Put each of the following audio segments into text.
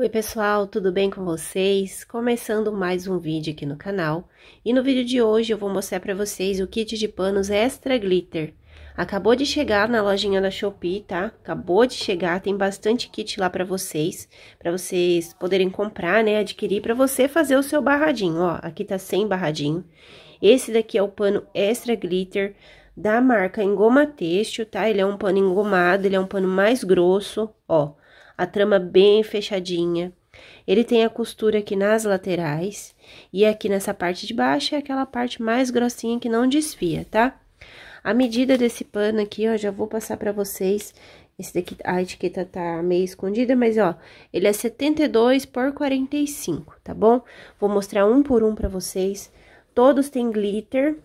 Oi pessoal, tudo bem com vocês? Começando mais um vídeo aqui no canal e no vídeo de hoje eu vou mostrar para vocês o kit de panos extra glitter. Acabou de chegar na lojinha da Shopee, tá? Acabou de chegar, tem bastante kit lá para vocês, para vocês poderem comprar, né, adquirir para você fazer o seu barradinho, ó. Aqui tá sem barradinho. Esse daqui é o pano extra glitter da marca Engoma Têxtil, tá? Ele é um pano engomado, ele é um pano mais grosso, ó a trama bem fechadinha. Ele tem a costura aqui nas laterais e aqui nessa parte de baixo é aquela parte mais grossinha que não desfia, tá? A medida desse pano aqui, ó, já vou passar pra vocês. Esse daqui, a etiqueta tá meio escondida, mas ó, ele é 72 por 45, tá bom? Vou mostrar um por um pra vocês. Todos têm glitter,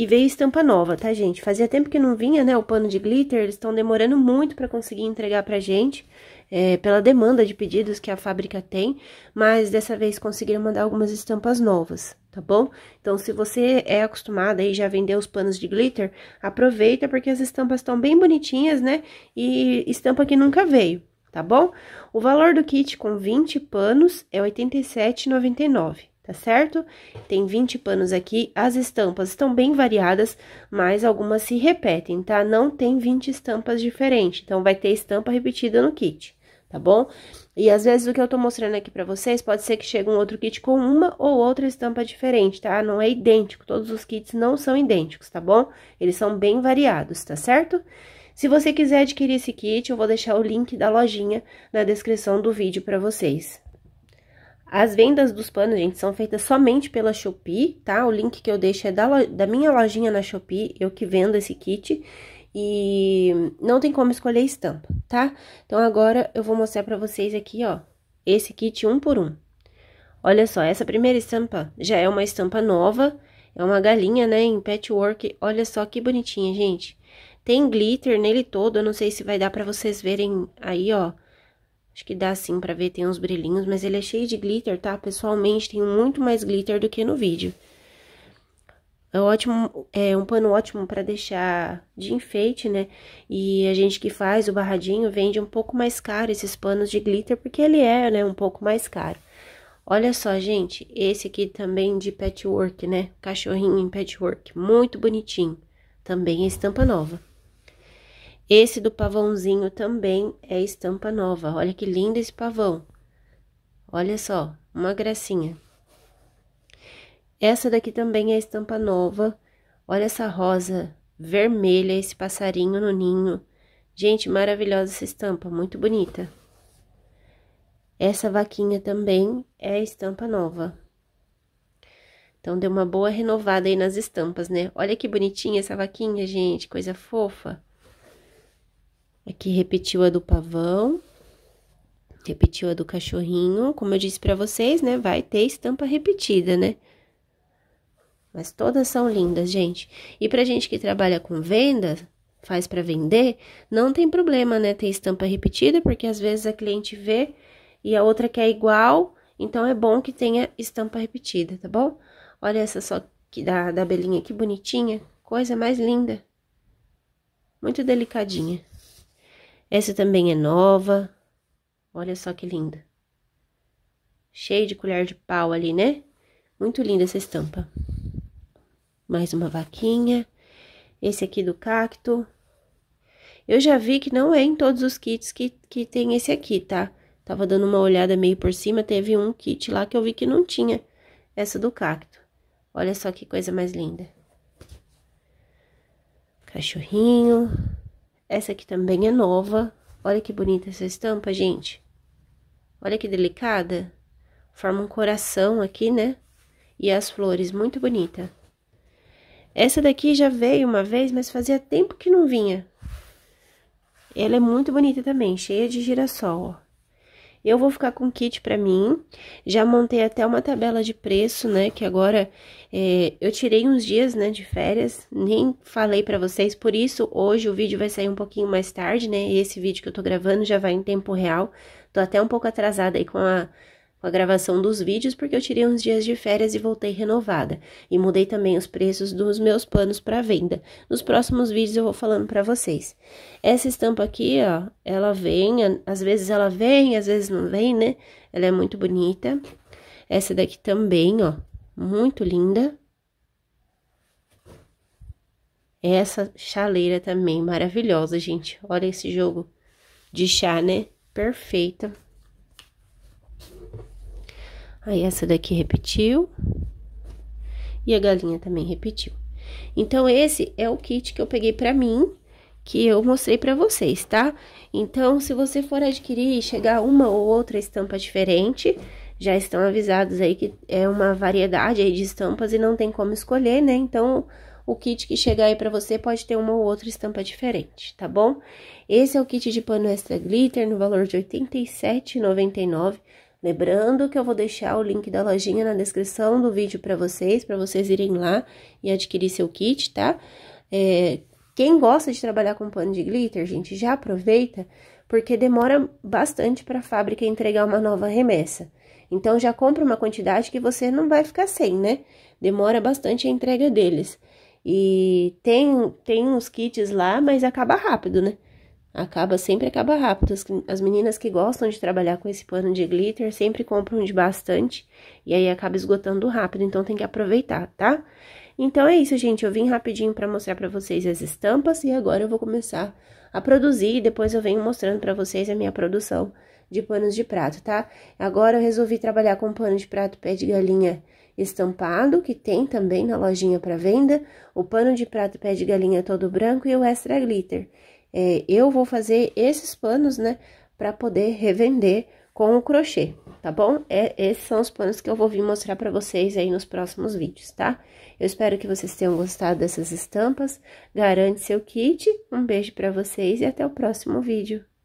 e veio estampa nova, tá, gente? Fazia tempo que não vinha, né, o pano de glitter, eles estão demorando muito para conseguir entregar pra gente, é, pela demanda de pedidos que a fábrica tem, mas dessa vez conseguiram mandar algumas estampas novas, tá bom? Então, se você é acostumada e já vendeu os panos de glitter, aproveita porque as estampas estão bem bonitinhas, né, e estampa que nunca veio, tá bom? O valor do kit com 20 panos é R$ 87,99 tá certo? Tem 20 panos aqui, as estampas estão bem variadas, mas algumas se repetem, tá? Não tem 20 estampas diferentes, então vai ter estampa repetida no kit, tá bom? E às vezes o que eu tô mostrando aqui pra vocês, pode ser que chegue um outro kit com uma ou outra estampa diferente, tá? Não é idêntico, todos os kits não são idênticos, tá bom? Eles são bem variados, tá certo? Se você quiser adquirir esse kit, eu vou deixar o link da lojinha na descrição do vídeo para vocês. As vendas dos panos, gente, são feitas somente pela Shopee, tá? O link que eu deixo é da, da minha lojinha na Shopee, eu que vendo esse kit. E não tem como escolher estampa, tá? Então, agora eu vou mostrar pra vocês aqui, ó, esse kit um por um. Olha só, essa primeira estampa já é uma estampa nova, é uma galinha, né, em patchwork. Olha só que bonitinha, gente. Tem glitter nele todo, eu não sei se vai dar pra vocês verem aí, ó Acho que dá sim pra ver, tem uns brilhinhos, mas ele é cheio de glitter, tá? Pessoalmente, tem muito mais glitter do que no vídeo. É ótimo, é um pano ótimo para deixar de enfeite, né? E a gente que faz o barradinho vende um pouco mais caro esses panos de glitter, porque ele é, né, um pouco mais caro. Olha só, gente, esse aqui também de patchwork, né? Cachorrinho em patchwork, muito bonitinho. Também é estampa nova. Esse do pavãozinho também é estampa nova. Olha que lindo esse pavão. Olha só, uma gracinha. Essa daqui também é estampa nova. Olha essa rosa vermelha, esse passarinho no ninho. Gente, maravilhosa essa estampa, muito bonita. Essa vaquinha também é estampa nova. Então, deu uma boa renovada aí nas estampas, né? Olha que bonitinha essa vaquinha, gente, coisa fofa. Aqui é repetiu a do pavão, repetiu a do cachorrinho. Como eu disse para vocês, né? Vai ter estampa repetida, né? Mas todas são lindas, gente. E pra gente que trabalha com venda, faz para vender, não tem problema, né? Ter estampa repetida, porque às vezes a cliente vê e a outra quer igual, então é bom que tenha estampa repetida, tá bom? Olha essa só que da, da abelhinha, que bonitinha, coisa mais linda. Muito delicadinha. Essa também é nova. Olha só que linda. Cheio de colher de pau ali, né? Muito linda essa estampa. Mais uma vaquinha. Esse aqui do cacto. Eu já vi que não é em todos os kits que, que tem esse aqui, tá? Tava dando uma olhada meio por cima, teve um kit lá que eu vi que não tinha essa do cacto. Olha só que coisa mais linda. Cachorrinho. Essa aqui também é nova. Olha que bonita essa estampa, gente. Olha que delicada. Forma um coração aqui, né? E as flores, muito bonita. Essa daqui já veio uma vez, mas fazia tempo que não vinha. Ela é muito bonita também, cheia de girassol, ó. Eu vou ficar com o kit para mim. Já montei até uma tabela de preço, né? Que agora é, eu tirei uns dias, né, de férias. Nem falei para vocês, por isso hoje o vídeo vai sair um pouquinho mais tarde, né? E esse vídeo que eu tô gravando já vai em tempo real. Tô até um pouco atrasada aí com a com a gravação dos vídeos, porque eu tirei uns dias de férias e voltei renovada. E mudei também os preços dos meus panos para venda. Nos próximos vídeos eu vou falando para vocês. Essa estampa aqui, ó, ela vem, às vezes ela vem, às vezes não vem, né? Ela é muito bonita. Essa daqui também, ó, muito linda. Essa chaleira também maravilhosa, gente. Olha esse jogo de chá, né? Perfeita. Aí essa daqui repetiu. E a galinha também repetiu. Então, esse é o kit que eu peguei pra mim, que eu mostrei pra vocês, tá? Então, se você for adquirir e chegar uma ou outra estampa diferente, já estão avisados aí que é uma variedade aí de estampas e não tem como escolher, né? Então, o kit que chegar aí pra você pode ter uma ou outra estampa diferente, tá bom? Esse é o kit de pano extra glitter no valor de R$ 87,99 Lembrando que eu vou deixar o link da lojinha na descrição do vídeo para vocês, para vocês irem lá e adquirir seu kit, tá? É, quem gosta de trabalhar com pano de glitter, gente, já aproveita, porque demora bastante para a fábrica entregar uma nova remessa. Então, já compra uma quantidade que você não vai ficar sem, né? Demora bastante a entrega deles. E tem, tem uns kits lá, mas acaba rápido, né? Acaba sempre acaba rápido. As meninas que gostam de trabalhar com esse pano de glitter sempre compram de bastante e aí acaba esgotando rápido, então tem que aproveitar, tá? Então é isso, gente. Eu vim rapidinho para mostrar para vocês as estampas e agora eu vou começar a produzir e depois eu venho mostrando para vocês a minha produção de panos de prato, tá? Agora eu resolvi trabalhar com pano de prato pé de galinha estampado, que tem também na lojinha para venda, o pano de prato pé de galinha todo branco e o extra glitter é, eu vou fazer esses panos, né, para poder revender com o crochê, tá bom? É, esses são os panos que eu vou vir mostrar para vocês aí nos próximos vídeos, tá? Eu espero que vocês tenham gostado dessas estampas, garante seu kit, um beijo para vocês e até o próximo vídeo.